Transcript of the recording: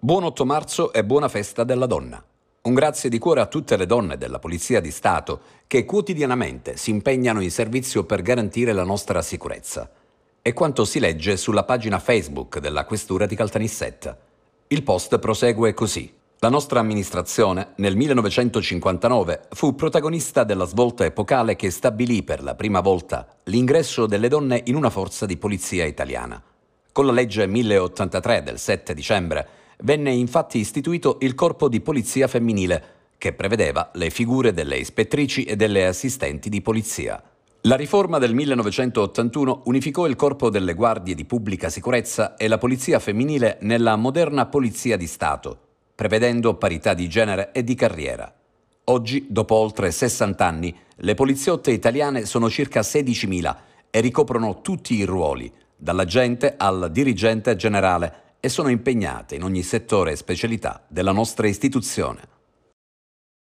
Buon 8 marzo e buona festa della donna. Un grazie di cuore a tutte le donne della Polizia di Stato che quotidianamente si impegnano in servizio per garantire la nostra sicurezza. È quanto si legge sulla pagina Facebook della Questura di Caltanissetta. Il post prosegue così. La nostra amministrazione nel 1959 fu protagonista della svolta epocale che stabilì per la prima volta l'ingresso delle donne in una forza di polizia italiana. Con la legge 1083 del 7 dicembre venne infatti istituito il Corpo di Polizia Femminile, che prevedeva le figure delle ispettrici e delle assistenti di polizia. La riforma del 1981 unificò il corpo delle guardie di pubblica sicurezza e la polizia femminile nella moderna polizia di Stato, prevedendo parità di genere e di carriera. Oggi, dopo oltre 60 anni, le poliziotte italiane sono circa 16.000 e ricoprono tutti i ruoli, dall'agente al dirigente generale, e sono impegnate in ogni settore e specialità della nostra istituzione.